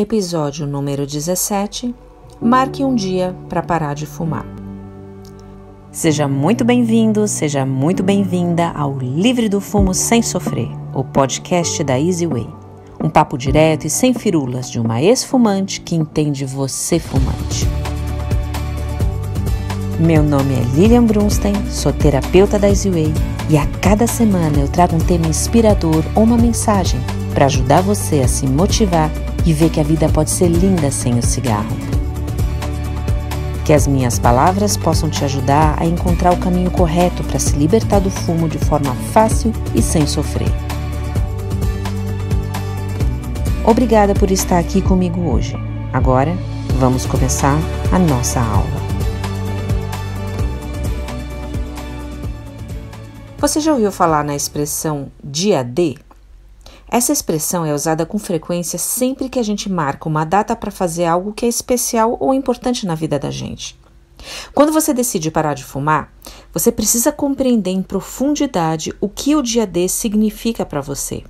episódio número 17 Marque um dia para parar de fumar. Seja muito bem-vindo, seja muito bem-vinda ao Livre do Fumo Sem Sofrer, o podcast da Easy Way. Um papo direto e sem firulas de uma ex-fumante que entende você fumante. Meu nome é Lilian Brunstein, sou terapeuta da Easy Way e a cada semana eu trago um tema inspirador ou uma mensagem para ajudar você a se motivar e ver que a vida pode ser linda sem o cigarro. Que as minhas palavras possam te ajudar a encontrar o caminho correto para se libertar do fumo de forma fácil e sem sofrer. Obrigada por estar aqui comigo hoje. Agora, vamos começar a nossa aula. Você já ouviu falar na expressão dia D? Essa expressão é usada com frequência sempre que a gente marca uma data para fazer algo que é especial ou importante na vida da gente. Quando você decide parar de fumar, você precisa compreender em profundidade o que o dia D significa para você.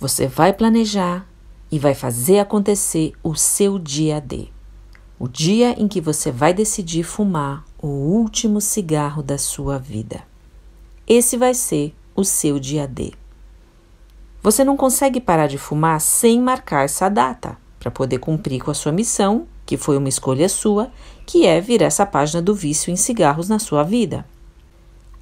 Você vai planejar e vai fazer acontecer o seu dia D. O dia em que você vai decidir fumar o último cigarro da sua vida. Esse vai ser o seu dia D. Você não consegue parar de fumar sem marcar essa data, para poder cumprir com a sua missão, que foi uma escolha sua, que é virar essa página do vício em cigarros na sua vida.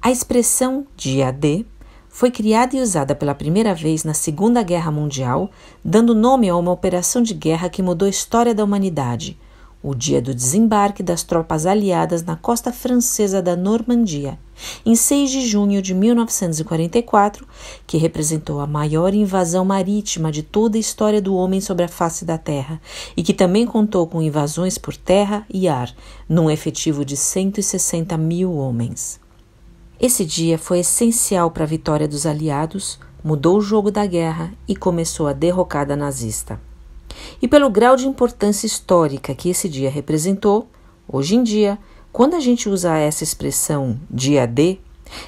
A expressão dia D foi criada e usada pela primeira vez na Segunda Guerra Mundial, dando nome a uma operação de guerra que mudou a história da humanidade o dia do desembarque das tropas aliadas na costa francesa da Normandia, em 6 de junho de 1944, que representou a maior invasão marítima de toda a história do homem sobre a face da Terra e que também contou com invasões por terra e ar, num efetivo de 160 mil homens. Esse dia foi essencial para a vitória dos aliados, mudou o jogo da guerra e começou a derrocada nazista e pelo grau de importância histórica que esse dia representou, hoje em dia, quando a gente usa essa expressão dia D,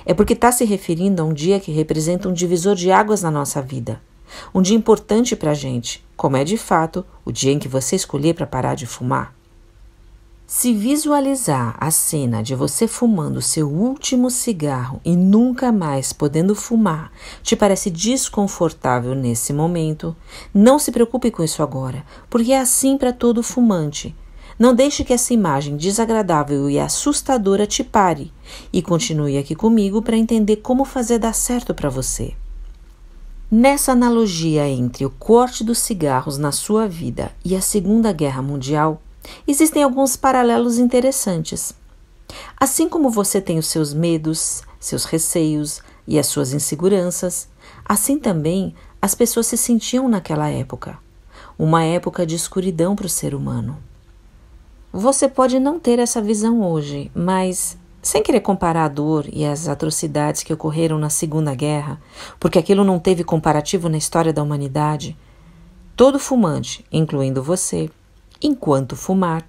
é porque está se referindo a um dia que representa um divisor de águas na nossa vida. Um dia importante para a gente, como é de fato o dia em que você escolher para parar de fumar. Se visualizar a cena de você fumando seu último cigarro e nunca mais podendo fumar te parece desconfortável nesse momento, não se preocupe com isso agora, porque é assim para todo fumante. Não deixe que essa imagem desagradável e assustadora te pare e continue aqui comigo para entender como fazer dar certo para você. Nessa analogia entre o corte dos cigarros na sua vida e a Segunda Guerra Mundial, existem alguns paralelos interessantes. Assim como você tem os seus medos, seus receios e as suas inseguranças, assim também as pessoas se sentiam naquela época uma época de escuridão para o ser humano. Você pode não ter essa visão hoje, mas sem querer comparar a dor e as atrocidades que ocorreram na Segunda Guerra, porque aquilo não teve comparativo na história da humanidade, todo fumante, incluindo você, enquanto fumar.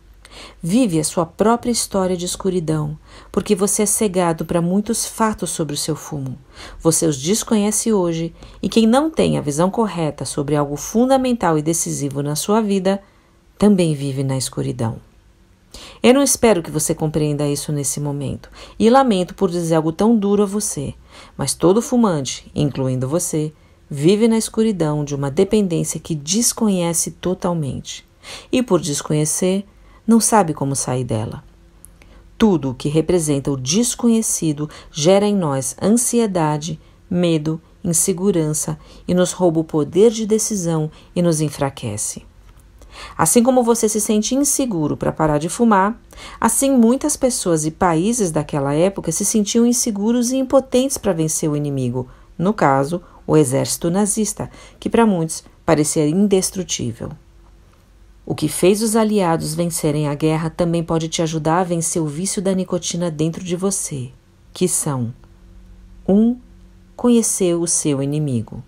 Vive a sua própria história de escuridão, porque você é cegado para muitos fatos sobre o seu fumo. Você os desconhece hoje, e quem não tem a visão correta sobre algo fundamental e decisivo na sua vida também vive na escuridão. Eu não espero que você compreenda isso nesse momento, e lamento por dizer algo tão duro a você, mas todo fumante, incluindo você, vive na escuridão de uma dependência que desconhece totalmente e, por desconhecer, não sabe como sair dela. Tudo o que representa o desconhecido gera em nós ansiedade, medo, insegurança e nos rouba o poder de decisão e nos enfraquece. Assim como você se sente inseguro para parar de fumar, assim muitas pessoas e países daquela época se sentiam inseguros e impotentes para vencer o inimigo, no caso, o exército nazista, que para muitos parecia indestrutível. O que fez os aliados vencerem a guerra também pode te ajudar a vencer o vício da nicotina dentro de você, que são 1. Um, conhecer o seu inimigo.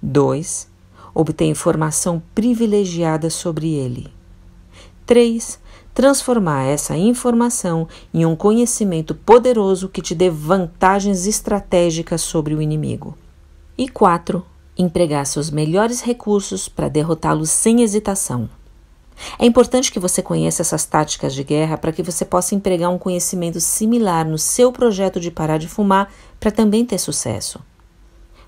2. Obter informação privilegiada sobre ele. 3. Transformar essa informação em um conhecimento poderoso que te dê vantagens estratégicas sobre o inimigo. E 4. Empregar seus melhores recursos para derrotá-lo sem hesitação. É importante que você conheça essas táticas de guerra para que você possa empregar um conhecimento similar no seu projeto de parar de fumar para também ter sucesso.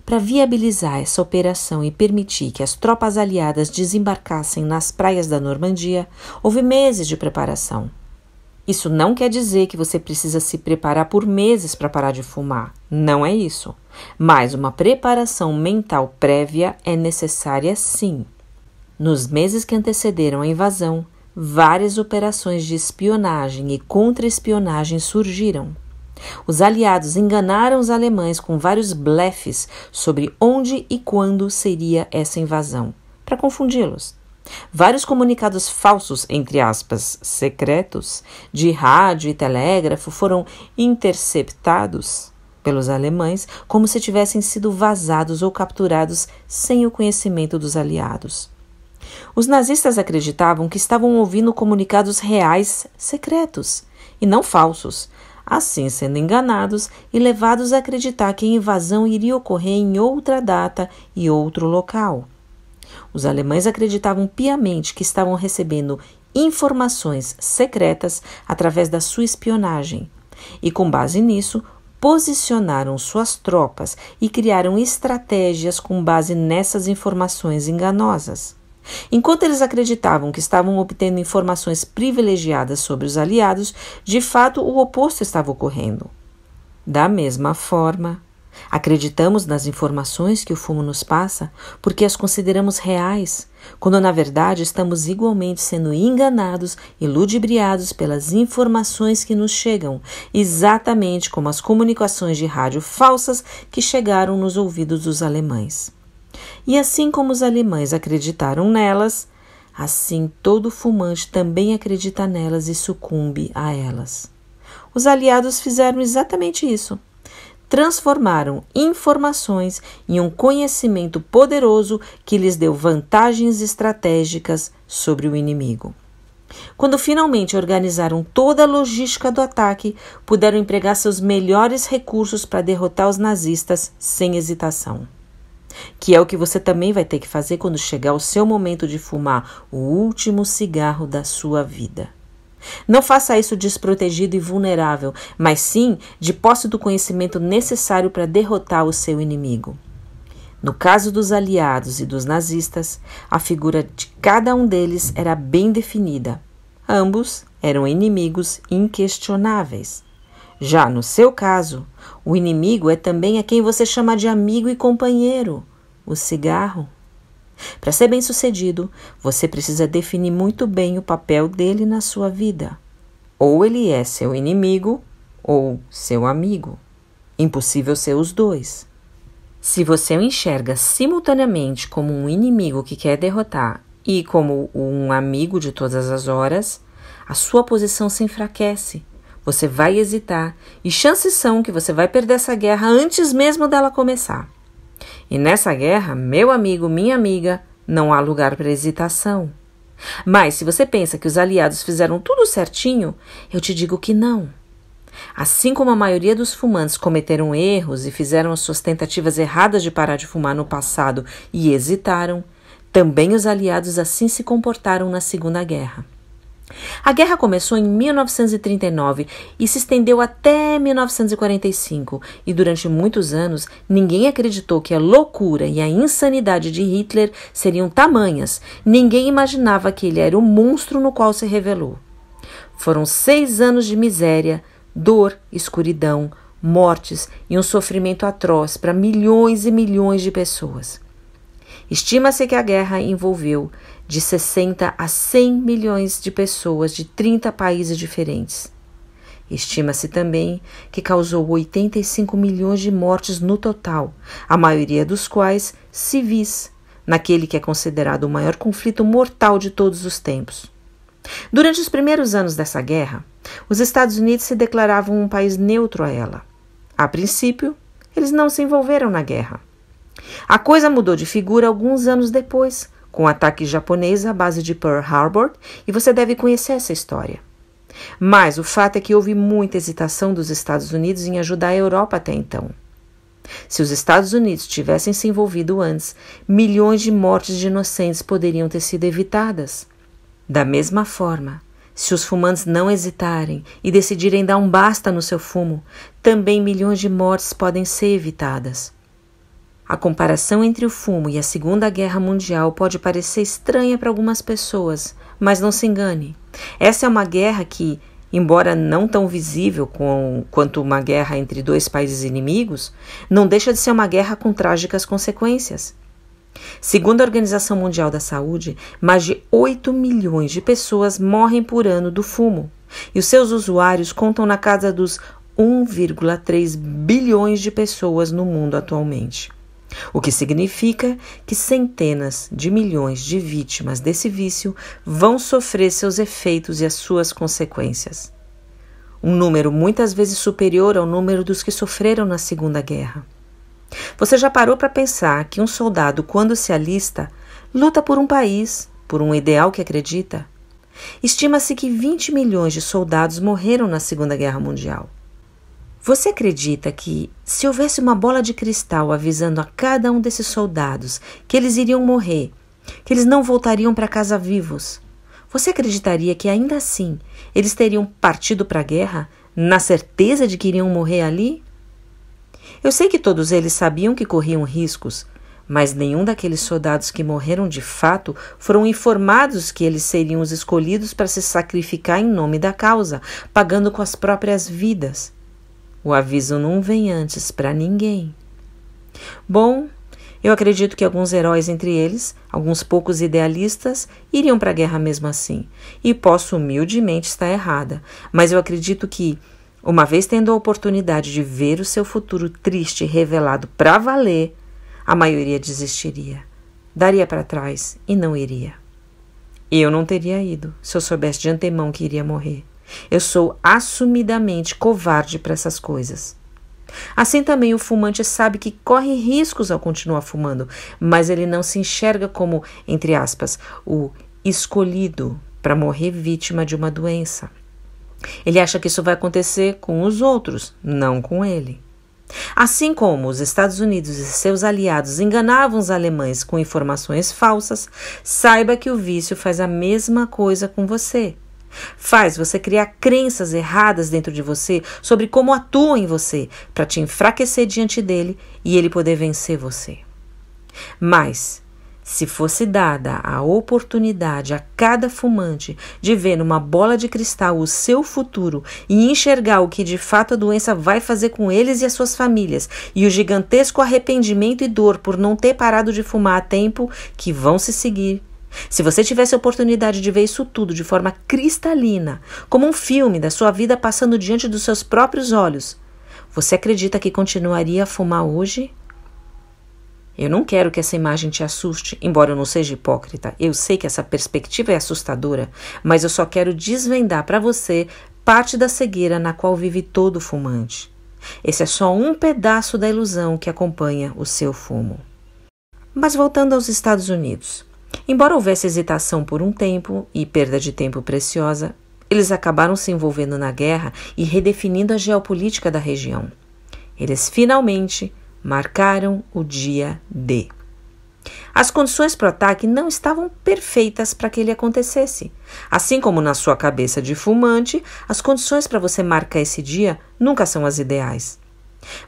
Para viabilizar essa operação e permitir que as tropas aliadas desembarcassem nas praias da Normandia, houve meses de preparação. Isso não quer dizer que você precisa se preparar por meses para parar de fumar. Não é isso. Mas uma preparação mental prévia é necessária sim nos meses que antecederam a invasão, várias operações de espionagem e contra-espionagem surgiram. Os aliados enganaram os alemães com vários blefes sobre onde e quando seria essa invasão, para confundi-los. Vários comunicados falsos, entre aspas, secretos, de rádio e telégrafo foram interceptados pelos alemães como se tivessem sido vazados ou capturados sem o conhecimento dos aliados. Os nazistas acreditavam que estavam ouvindo comunicados reais, secretos, e não falsos, assim sendo enganados e levados a acreditar que a invasão iria ocorrer em outra data e outro local. Os alemães acreditavam piamente que estavam recebendo informações secretas através da sua espionagem, e com base nisso, posicionaram suas tropas e criaram estratégias com base nessas informações enganosas. Enquanto eles acreditavam que estavam obtendo informações privilegiadas sobre os aliados, de fato o oposto estava ocorrendo. Da mesma forma, acreditamos nas informações que o fumo nos passa porque as consideramos reais, quando na verdade estamos igualmente sendo enganados e ludibriados pelas informações que nos chegam, exatamente como as comunicações de rádio falsas que chegaram nos ouvidos dos alemães. E assim como os alemães acreditaram nelas, assim todo fumante também acredita nelas e sucumbe a elas. Os aliados fizeram exatamente isso. Transformaram informações em um conhecimento poderoso que lhes deu vantagens estratégicas sobre o inimigo. Quando finalmente organizaram toda a logística do ataque, puderam empregar seus melhores recursos para derrotar os nazistas sem hesitação que é o que você também vai ter que fazer quando chegar o seu momento de fumar o último cigarro da sua vida. Não faça isso desprotegido e vulnerável, mas sim de posse do conhecimento necessário para derrotar o seu inimigo. No caso dos aliados e dos nazistas, a figura de cada um deles era bem definida. Ambos eram inimigos inquestionáveis. Já no seu caso, o inimigo é também a quem você chama de amigo e companheiro o cigarro. Para ser bem-sucedido, você precisa definir muito bem o papel dele na sua vida. Ou ele é seu inimigo ou seu amigo. Impossível ser os dois. Se você o enxerga simultaneamente como um inimigo que quer derrotar e como um amigo de todas as horas, a sua posição se enfraquece. Você vai hesitar e chances são que você vai perder essa guerra antes mesmo dela começar. E nessa guerra, meu amigo, minha amiga, não há lugar para hesitação. Mas se você pensa que os aliados fizeram tudo certinho, eu te digo que não. Assim como a maioria dos fumantes cometeram erros e fizeram as suas tentativas erradas de parar de fumar no passado e hesitaram, também os aliados assim se comportaram na Segunda Guerra. A guerra começou em 1939 e se estendeu até 1945, e durante muitos anos ninguém acreditou que a loucura e a insanidade de Hitler seriam tamanhas, ninguém imaginava que ele era o monstro no qual se revelou. Foram seis anos de miséria, dor, escuridão, mortes e um sofrimento atroz para milhões e milhões de pessoas. Estima-se que a guerra envolveu de 60 a 100 milhões de pessoas de 30 países diferentes. Estima-se também que causou 85 milhões de mortes no total, a maioria dos quais civis, naquele que é considerado o maior conflito mortal de todos os tempos. Durante os primeiros anos dessa guerra, os Estados Unidos se declaravam um país neutro a ela. A princípio, eles não se envolveram na guerra. A coisa mudou de figura alguns anos depois, com ataque japonês à base de Pearl Harbor, e você deve conhecer essa história. Mas o fato é que houve muita hesitação dos Estados Unidos em ajudar a Europa até então. Se os Estados Unidos tivessem se envolvido antes, milhões de mortes de inocentes poderiam ter sido evitadas. Da mesma forma, se os fumantes não hesitarem e decidirem dar um basta no seu fumo, também milhões de mortes podem ser evitadas. A comparação entre o fumo e a Segunda Guerra Mundial pode parecer estranha para algumas pessoas, mas não se engane. Essa é uma guerra que, embora não tão visível com, quanto uma guerra entre dois países inimigos, não deixa de ser uma guerra com trágicas consequências. Segundo a Organização Mundial da Saúde, mais de 8 milhões de pessoas morrem por ano do fumo, e os seus usuários contam na casa dos 1,3 bilhões de pessoas no mundo atualmente o que significa que centenas de milhões de vítimas desse vício vão sofrer seus efeitos e as suas consequências. Um número muitas vezes superior ao número dos que sofreram na Segunda Guerra. Você já parou para pensar que um soldado, quando se alista, luta por um país, por um ideal que acredita? Estima-se que 20 milhões de soldados morreram na Segunda Guerra Mundial. Você acredita que, se houvesse uma bola de cristal avisando a cada um desses soldados que eles iriam morrer, que eles não voltariam para casa vivos, você acreditaria que ainda assim eles teriam partido para a guerra, na certeza de que iriam morrer ali? Eu sei que todos eles sabiam que corriam riscos, mas nenhum daqueles soldados que morreram de fato foram informados que eles seriam os escolhidos para se sacrificar em nome da causa, pagando com as próprias vidas. O aviso não vem antes para ninguém. Bom, eu acredito que alguns heróis entre eles, alguns poucos idealistas, iriam para a guerra mesmo assim. E posso humildemente estar errada, mas eu acredito que, uma vez tendo a oportunidade de ver o seu futuro triste revelado para valer, a maioria desistiria, daria para trás e não iria. Eu não teria ido se eu soubesse de antemão que iria morrer. Eu sou assumidamente covarde para essas coisas. Assim também o fumante sabe que corre riscos ao continuar fumando, mas ele não se enxerga como, entre aspas, o escolhido para morrer vítima de uma doença. Ele acha que isso vai acontecer com os outros, não com ele. Assim como os Estados Unidos e seus aliados enganavam os alemães com informações falsas, saiba que o vício faz a mesma coisa com você. Faz você criar crenças erradas dentro de você sobre como atua em você, para te enfraquecer diante dele e ele poder vencer você. Mas, se fosse dada a oportunidade a cada fumante de ver numa bola de cristal o seu futuro e enxergar o que de fato a doença vai fazer com eles e as suas famílias, e o gigantesco arrependimento e dor por não ter parado de fumar a tempo que vão se seguir, se você tivesse a oportunidade de ver isso tudo de forma cristalina, como um filme da sua vida passando diante dos seus próprios olhos, você acredita que continuaria a fumar hoje? Eu não quero que essa imagem te assuste, embora eu não seja hipócrita. Eu sei que essa perspectiva é assustadora, mas eu só quero desvendar para você parte da cegueira na qual vive todo fumante. Esse é só um pedaço da ilusão que acompanha o seu fumo. Mas voltando aos Estados Unidos. Embora houvesse hesitação por um tempo e perda de tempo preciosa, eles acabaram se envolvendo na guerra e redefinindo a geopolítica da região. Eles finalmente marcaram o dia D. As condições para o ataque não estavam perfeitas para que ele acontecesse. Assim como na sua cabeça de fumante, as condições para você marcar esse dia nunca são as ideais.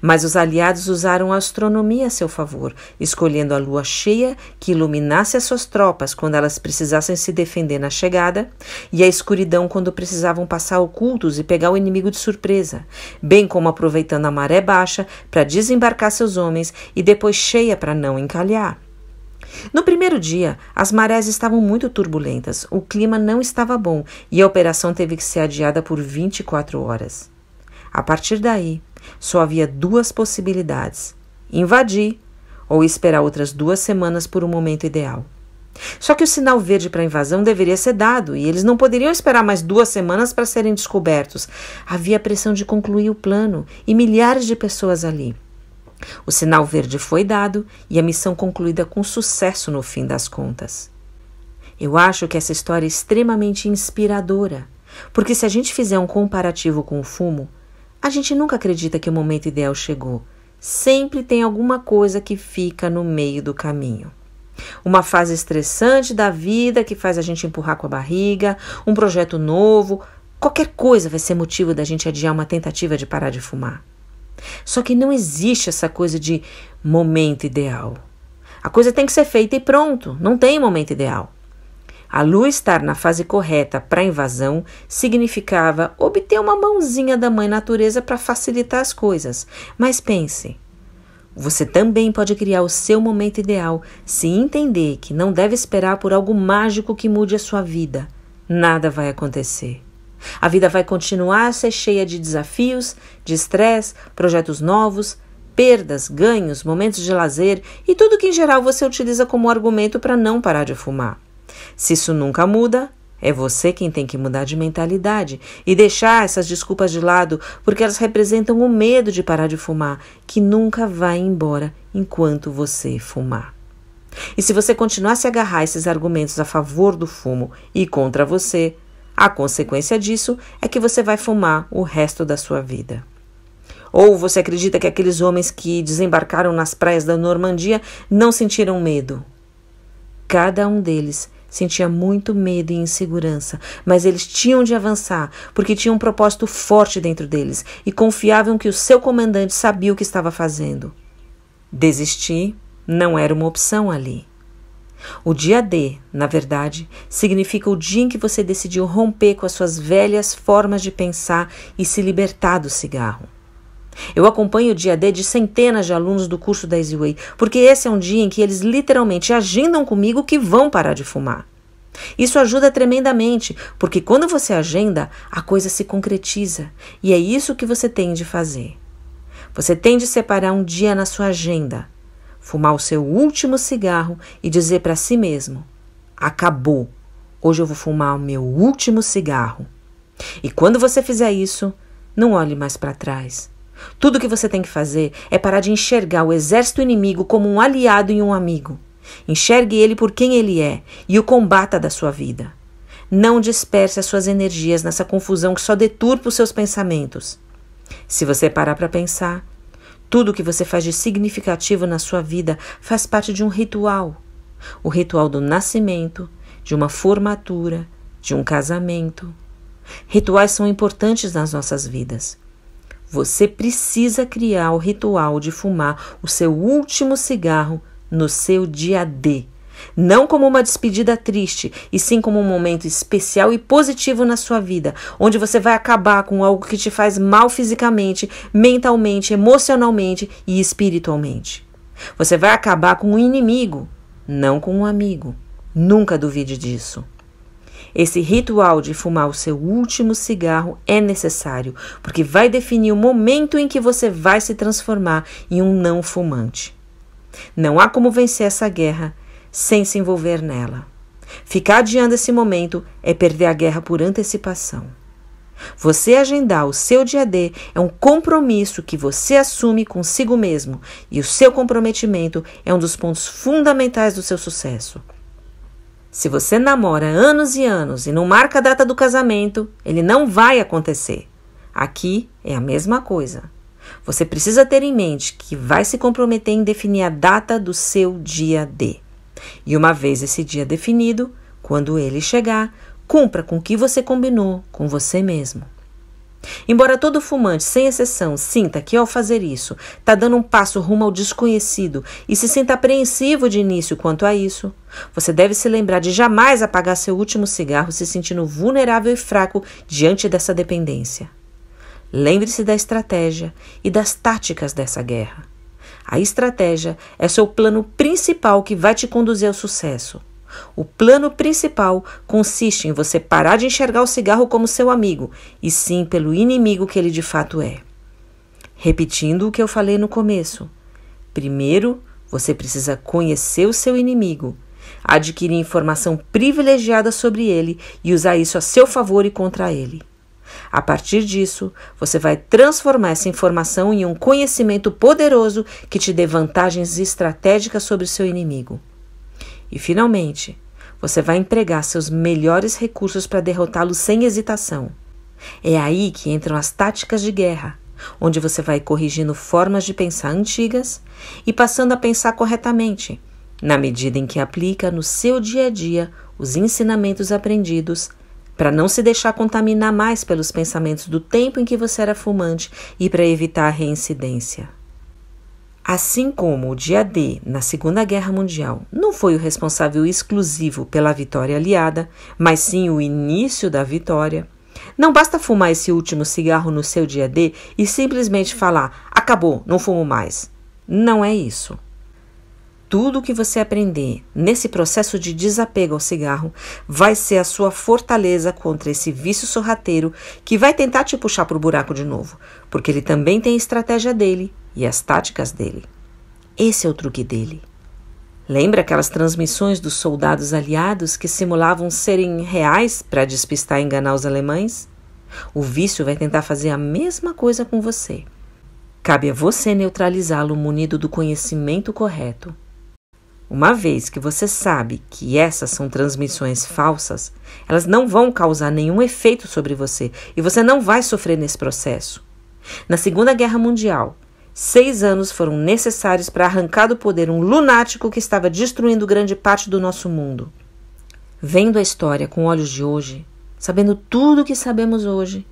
Mas os aliados usaram a astronomia a seu favor, escolhendo a lua cheia que iluminasse as suas tropas quando elas precisassem se defender na chegada, e a escuridão quando precisavam passar ocultos e pegar o inimigo de surpresa, bem como aproveitando a maré baixa para desembarcar seus homens e depois cheia para não encalhar. No primeiro dia, as marés estavam muito turbulentas, o clima não estava bom e a operação teve que ser adiada por 24 horas. A partir daí, só havia duas possibilidades: invadir ou esperar outras duas semanas por um momento ideal. Só que o sinal verde para a invasão deveria ser dado e eles não poderiam esperar mais duas semanas para serem descobertos. Havia a pressão de concluir o plano e milhares de pessoas ali. O sinal verde foi dado e a missão concluída com sucesso no fim das contas. Eu acho que essa história é extremamente inspiradora, porque se a gente fizer um comparativo com o fumo, a gente nunca acredita que o momento ideal chegou. Sempre tem alguma coisa que fica no meio do caminho. Uma fase estressante da vida que faz a gente empurrar com a barriga, um projeto novo, qualquer coisa vai ser motivo da gente adiar uma tentativa de parar de fumar. Só que não existe essa coisa de momento ideal. A coisa tem que ser feita e pronto, não tem momento ideal. A luz estar na fase correta para a invasão significava obter uma mãozinha da mãe natureza para facilitar as coisas. Mas pense, você também pode criar o seu momento ideal se entender que não deve esperar por algo mágico que mude a sua vida. Nada vai acontecer. A vida vai continuar a ser cheia de desafios, de estresse, projetos novos, perdas, ganhos, momentos de lazer e tudo que em geral você utiliza como argumento para não parar de fumar. Se isso nunca muda, é você quem tem que mudar de mentalidade e deixar essas desculpas de lado, porque elas representam o medo de parar de fumar, que nunca vai embora enquanto você fumar. E se você continuar a se agarrar a esses argumentos a favor do fumo e contra você, a consequência disso é que você vai fumar o resto da sua vida. Ou você acredita que aqueles homens que desembarcaram nas praias da Normandia não sentiram medo? Cada um deles Sentia muito medo e insegurança, mas eles tinham de avançar, porque tinham um propósito forte dentro deles e confiavam que o seu comandante sabia o que estava fazendo. Desistir não era uma opção ali. O dia D, na verdade, significa o dia em que você decidiu romper com as suas velhas formas de pensar e se libertar do cigarro. Eu acompanho o dia D de centenas de alunos do curso da Easyway, porque esse é um dia em que eles literalmente agendam comigo que vão parar de fumar. Isso ajuda tremendamente, porque quando você agenda, a coisa se concretiza e é isso que você tem de fazer. Você tem de separar um dia na sua agenda, fumar o seu último cigarro e dizer para si mesmo: acabou, hoje eu vou fumar o meu último cigarro. E quando você fizer isso, não olhe mais para trás. Tudo o que você tem que fazer é parar de enxergar o exército inimigo como um aliado e um amigo. Enxergue ele por quem ele é e o combata da sua vida. Não disperse as suas energias nessa confusão que só deturpa os seus pensamentos. Se você parar para pensar, tudo o que você faz de significativo na sua vida faz parte de um ritual. O ritual do nascimento, de uma formatura, de um casamento. Rituais são importantes nas nossas vidas. Você precisa criar o ritual de fumar o seu último cigarro no seu dia D. Não como uma despedida triste, e sim como um momento especial e positivo na sua vida, onde você vai acabar com algo que te faz mal fisicamente, mentalmente, emocionalmente e espiritualmente. Você vai acabar com um inimigo, não com um amigo. Nunca duvide disso. Esse ritual de fumar o seu último cigarro é necessário, porque vai definir o momento em que você vai se transformar em um não fumante. Não há como vencer essa guerra sem se envolver nela. Ficar adiando esse momento é perder a guerra por antecipação. Você agendar o seu dia D é um compromisso que você assume consigo mesmo, e o seu comprometimento é um dos pontos fundamentais do seu sucesso. Se você namora anos e anos e não marca a data do casamento, ele não vai acontecer. Aqui é a mesma coisa. Você precisa ter em mente que vai se comprometer em definir a data do seu dia D. E uma vez esse dia definido, quando ele chegar, cumpra com o que você combinou com você mesmo. Embora todo fumante, sem exceção, sinta que ao fazer isso está dando um passo rumo ao desconhecido e se sinta apreensivo de início quanto a isso, você deve se lembrar de jamais apagar seu último cigarro se sentindo vulnerável e fraco diante dessa dependência. Lembre-se da estratégia e das táticas dessa guerra. A estratégia é seu plano principal que vai te conduzir ao sucesso. O plano principal consiste em você parar de enxergar o cigarro como seu amigo, e sim pelo inimigo que ele de fato é. Repetindo o que eu falei no começo. Primeiro, você precisa conhecer o seu inimigo, adquirir informação privilegiada sobre ele e usar isso a seu favor e contra ele. A partir disso, você vai transformar essa informação em um conhecimento poderoso que te dê vantagens estratégicas sobre o seu inimigo. E finalmente, você vai empregar seus melhores recursos para derrotá-lo sem hesitação. É aí que entram as táticas de guerra, onde você vai corrigindo formas de pensar antigas e passando a pensar corretamente, na medida em que aplica no seu dia a dia os ensinamentos aprendidos, para não se deixar contaminar mais pelos pensamentos do tempo em que você era fumante e para evitar a reincidência. Assim como o dia D na Segunda Guerra Mundial não foi o responsável exclusivo pela vitória aliada, mas sim o início da vitória, não basta fumar esse último cigarro no seu dia D e simplesmente falar: acabou, não fumo mais. Não é isso. Tudo o que você aprender nesse processo de desapego ao cigarro vai ser a sua fortaleza contra esse vício sorrateiro que vai tentar te puxar para o buraco de novo, porque ele também tem a estratégia dele e as táticas dele. Esse é o truque dele. Lembra aquelas transmissões dos soldados aliados que simulavam serem reais para despistar e enganar os alemães? O vício vai tentar fazer a mesma coisa com você. Cabe a você neutralizá-lo munido do conhecimento correto uma vez que você sabe que essas são transmissões falsas, elas não vão causar nenhum efeito sobre você e você não vai sofrer nesse processo. Na Segunda Guerra Mundial, seis anos foram necessários para arrancar do poder um lunático que estava destruindo grande parte do nosso mundo. Vendo a história com olhos de hoje, sabendo tudo o que sabemos hoje,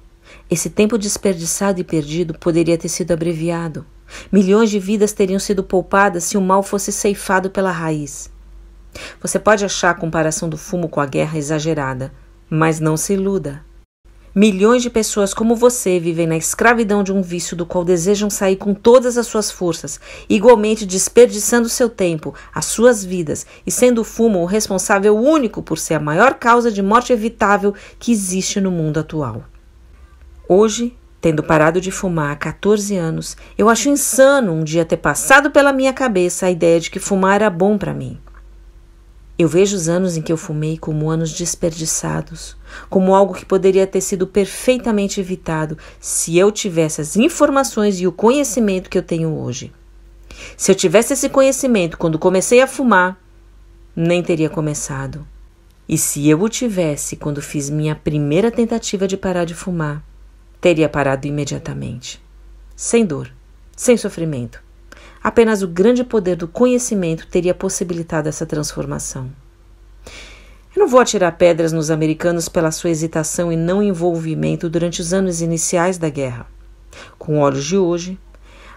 esse tempo desperdiçado e perdido poderia ter sido abreviado. Milhões de vidas teriam sido poupadas se o mal fosse ceifado pela raiz. Você pode achar a comparação do fumo com a guerra exagerada, mas não se iluda. Milhões de pessoas como você vivem na escravidão de um vício do qual desejam sair com todas as suas forças, igualmente desperdiçando seu tempo, as suas vidas e sendo o fumo o responsável único por ser a maior causa de morte evitável que existe no mundo atual. Hoje Tendo parado de fumar há 14 anos, eu acho insano um dia ter passado pela minha cabeça a ideia de que fumar era bom para mim. Eu vejo os anos em que eu fumei como anos desperdiçados, como algo que poderia ter sido perfeitamente evitado se eu tivesse as informações e o conhecimento que eu tenho hoje. Se eu tivesse esse conhecimento quando comecei a fumar, nem teria começado. E se eu o tivesse quando fiz minha primeira tentativa de parar de fumar, teria parado imediatamente. Sem dor, sem sofrimento. Apenas o grande poder do conhecimento teria possibilitado essa transformação. Eu não vou atirar pedras nos americanos pela sua hesitação e não envolvimento durante os anos iniciais da guerra. Com olhos de hoje,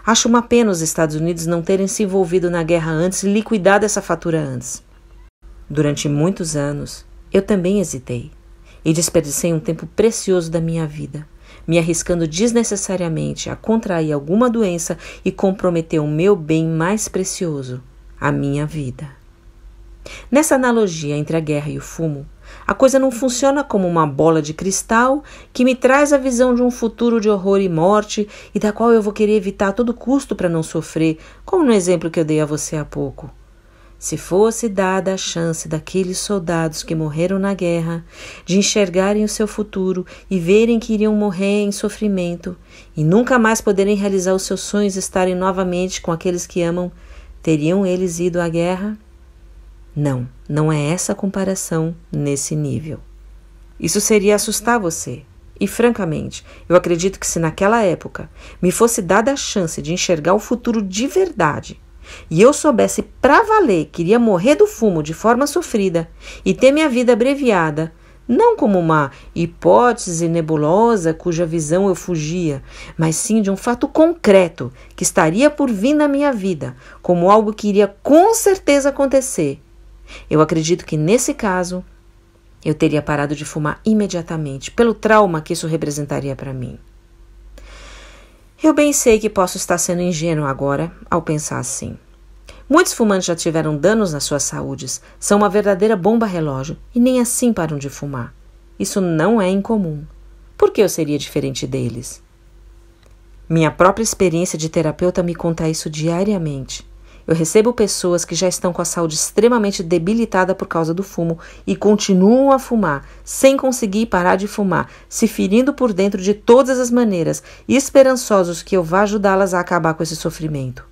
acho uma pena os Estados Unidos não terem se envolvido na guerra antes e liquidado essa fatura antes. Durante muitos anos, eu também hesitei e desperdicei um tempo precioso da minha vida me arriscando desnecessariamente a contrair alguma doença e comprometer o meu bem mais precioso, a minha vida. Nessa analogia entre a guerra e o fumo, a coisa não funciona como uma bola de cristal que me traz a visão de um futuro de horror e morte e da qual eu vou querer evitar a todo custo para não sofrer, como no exemplo que eu dei a você há pouco. Se fosse dada a chance daqueles soldados que morreram na guerra de enxergarem o seu futuro e verem que iriam morrer em sofrimento e nunca mais poderem realizar os seus sonhos e estarem novamente com aqueles que amam, teriam eles ido à guerra? Não, não é essa comparação nesse nível. Isso seria assustar você. E francamente, eu acredito que se naquela época me fosse dada a chance de enxergar o futuro de verdade e eu soubesse pra valer que iria morrer do fumo de forma sofrida e ter minha vida abreviada, não como uma hipótese nebulosa cuja visão eu fugia, mas sim de um fato concreto que estaria por vir na minha vida, como algo que iria com certeza acontecer. Eu acredito que nesse caso eu teria parado de fumar imediatamente, pelo trauma que isso representaria para mim. Eu bem sei que posso estar sendo ingênuo agora ao pensar assim. Muitos fumantes já tiveram danos nas suas saúdes, são uma verdadeira bomba relógio e nem assim param de fumar. Isso não é incomum. Por que eu seria diferente deles? Minha própria experiência de terapeuta me conta isso diariamente. Eu recebo pessoas que já estão com a saúde extremamente debilitada por causa do fumo e continuam a fumar, sem conseguir parar de fumar, se ferindo por dentro de todas as maneiras, esperançosos que eu vá ajudá-las a acabar com esse sofrimento.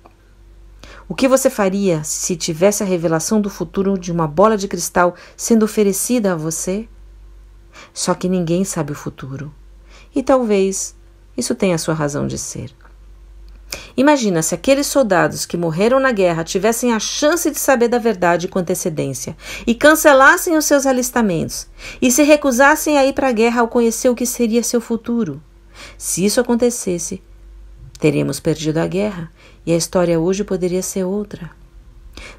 O que você faria se tivesse a revelação do futuro de uma bola de cristal sendo oferecida a você? Só que ninguém sabe o futuro. E talvez isso tenha sua razão de ser. Imagina se aqueles soldados que morreram na guerra tivessem a chance de saber da verdade com antecedência e cancelassem os seus alistamentos e se recusassem a ir para a guerra ao conhecer o que seria seu futuro. Se isso acontecesse, teríamos perdido a guerra e a história hoje poderia ser outra.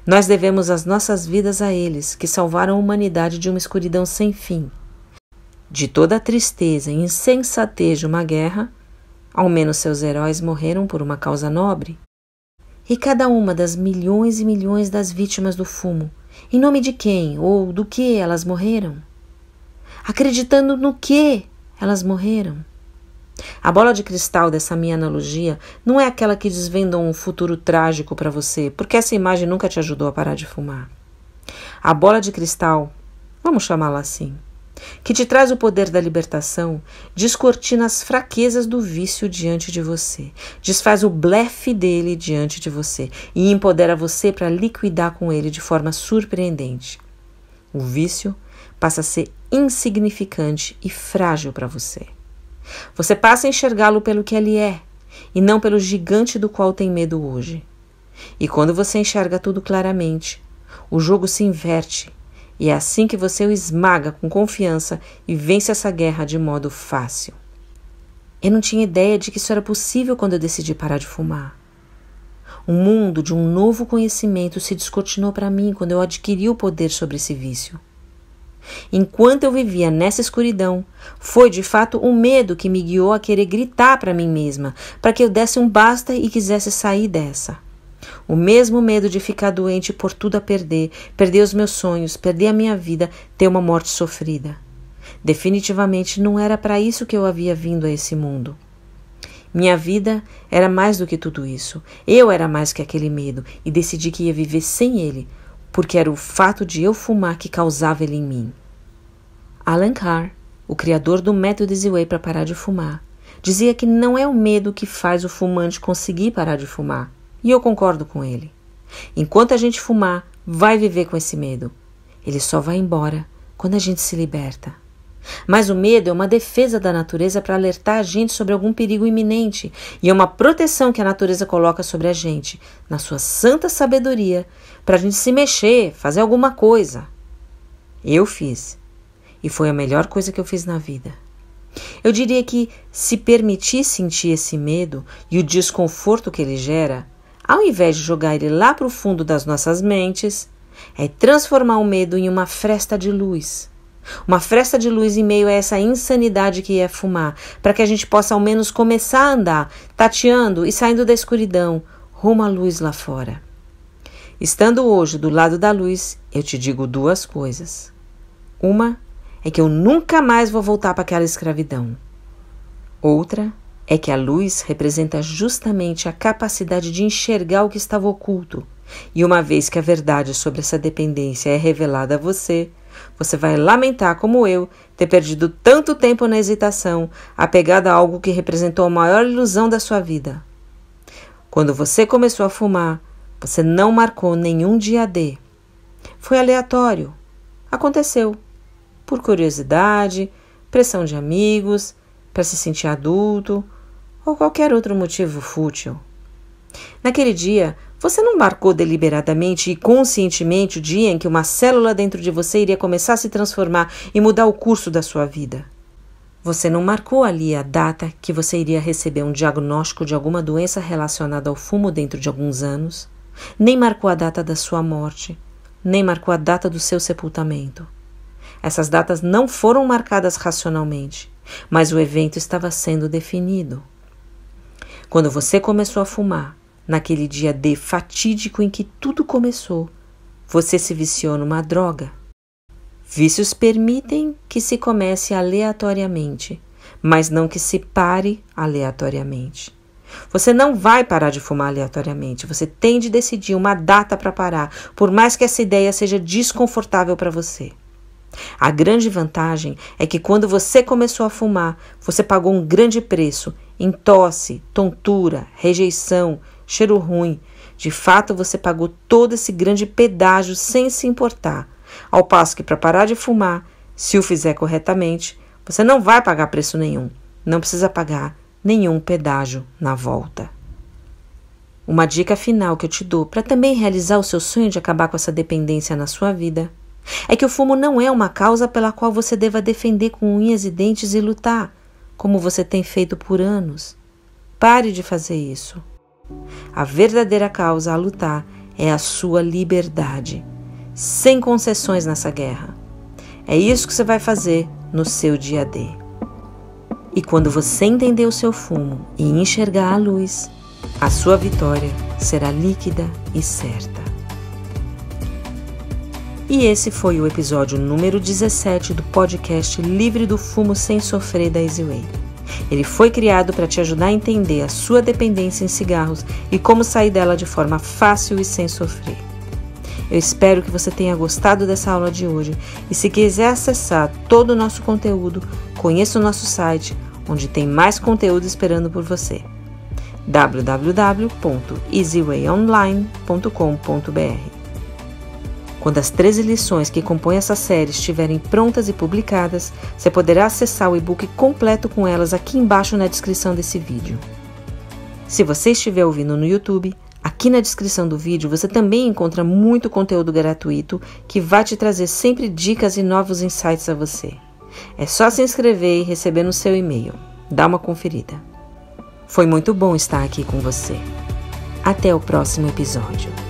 Nós devemos as nossas vidas a eles, que salvaram a humanidade de uma escuridão sem fim. De toda a tristeza e insensatez de uma guerra, ao menos seus heróis morreram por uma causa nobre. E cada uma das milhões e milhões das vítimas do fumo, em nome de quem ou do que elas morreram? Acreditando no que elas morreram? A bola de cristal dessa minha analogia não é aquela que desvenda um futuro trágico para você, porque essa imagem nunca te ajudou a parar de fumar. A bola de cristal, vamos chamá-la assim, que te traz o poder da libertação, descortina as fraquezas do vício diante de você, desfaz o blefe dele diante de você e empodera você para liquidar com ele de forma surpreendente. O vício passa a ser insignificante e frágil para você. Você passa a enxergá-lo pelo que ele é e não pelo gigante do qual tem medo hoje. E quando você enxerga tudo claramente, o jogo se inverte e é assim que você o esmaga com confiança e vence essa guerra de modo fácil. Eu não tinha ideia de que isso era possível quando eu decidi parar de fumar. Um mundo de um novo conhecimento se descortinou para mim quando eu adquiri o poder sobre esse vício. Enquanto eu vivia nessa escuridão, foi de fato o um medo que me guiou a querer gritar para mim mesma, para que eu desse um basta e quisesse sair dessa. O mesmo medo de ficar doente por tudo a perder, perder os meus sonhos, perder a minha vida, ter uma morte sofrida. Definitivamente não era para isso que eu havia vindo a esse mundo. Minha vida era mais do que tudo isso. Eu era mais que aquele medo e decidi que ia viver sem ele, porque era o fato de eu fumar que causava ele em mim. Alan Carr, o criador do método Easy Way para parar de fumar, dizia que não é o medo que faz o fumante conseguir parar de fumar, e eu concordo com ele. Enquanto a gente fumar, vai viver com esse medo. Ele só vai embora quando a gente se liberta. Mas o medo é uma defesa da natureza para alertar a gente sobre algum perigo iminente e é uma proteção que a natureza coloca sobre a gente, na sua santa sabedoria, para a gente se mexer, fazer alguma coisa. Eu fiz. E foi a melhor coisa que eu fiz na vida. Eu diria que se permitir sentir esse medo e o desconforto que ele gera, ao invés de jogar ele lá para o fundo das nossas mentes, é transformar o medo em uma fresta de luz. Uma fresta de luz em meio a essa insanidade que é fumar, para que a gente possa ao menos começar a andar, tateando e saindo da escuridão, rumo à luz lá fora. Estando hoje do lado da luz, eu te digo duas coisas. Uma é que eu nunca mais vou voltar para aquela escravidão. Outra é que a luz representa justamente a capacidade de enxergar o que estava oculto. E uma vez que a verdade sobre essa dependência é revelada a você, você vai lamentar, como eu, ter perdido tanto tempo na hesitação, apegada a algo que representou a maior ilusão da sua vida. Quando você começou a fumar, você não marcou nenhum dia D. Foi aleatório. Aconteceu. Por curiosidade, pressão de amigos, para se sentir adulto ou qualquer outro motivo fútil. Naquele dia, você não marcou deliberadamente e conscientemente o dia em que uma célula dentro de você iria começar a se transformar e mudar o curso da sua vida. Você não marcou ali a data que você iria receber um diagnóstico de alguma doença relacionada ao fumo dentro de alguns anos, nem marcou a data da sua morte, nem marcou a data do seu sepultamento. Essas datas não foram marcadas racionalmente, mas o evento estava sendo definido. Quando você começou a fumar, naquele dia D fatídico em que tudo começou, você se viciou numa droga. Vícios permitem que se comece aleatoriamente, mas não que se pare aleatoriamente. Você não vai parar de fumar aleatoriamente, você tem de decidir uma data para parar, por mais que essa ideia seja desconfortável para você. A grande vantagem é que quando você começou a fumar, você pagou um grande preço em tosse, tontura, rejeição, cheiro ruim. De fato, você pagou todo esse grande pedágio sem se importar. Ao passo que, para parar de fumar, se o fizer corretamente, você não vai pagar preço nenhum. Não precisa pagar nenhum pedágio na volta. Uma dica final que eu te dou para também realizar o seu sonho de acabar com essa dependência na sua vida é que o fumo não é uma causa pela qual você deva defender com unhas e dentes e lutar, como você tem feito por anos. Pare de fazer isso. A verdadeira causa a lutar é a sua liberdade, sem concessões nessa guerra. É isso que você vai fazer no seu dia a dia. E quando você entender o seu fumo e enxergar a luz, a sua vitória será líquida e certa. E esse foi o episódio número 17 do podcast Livre do Fumo Sem Sofrer da Easyway. Ele foi criado para te ajudar a entender a sua dependência em cigarros e como sair dela de forma fácil e sem sofrer. Eu espero que você tenha gostado dessa aula de hoje e se quiser acessar todo o nosso conteúdo, conheça o nosso site, onde tem mais conteúdo esperando por você. www.easywayonline.com.br quando as 13 lições que compõem essa série estiverem prontas e publicadas, você poderá acessar o e-book completo com elas aqui embaixo na descrição desse vídeo. Se você estiver ouvindo no YouTube, Aqui na descrição do vídeo você também encontra muito conteúdo gratuito que vai te trazer sempre dicas e novos insights a você. É só se inscrever e receber no seu e-mail. Dá uma conferida. Foi muito bom estar aqui com você. Até o próximo episódio.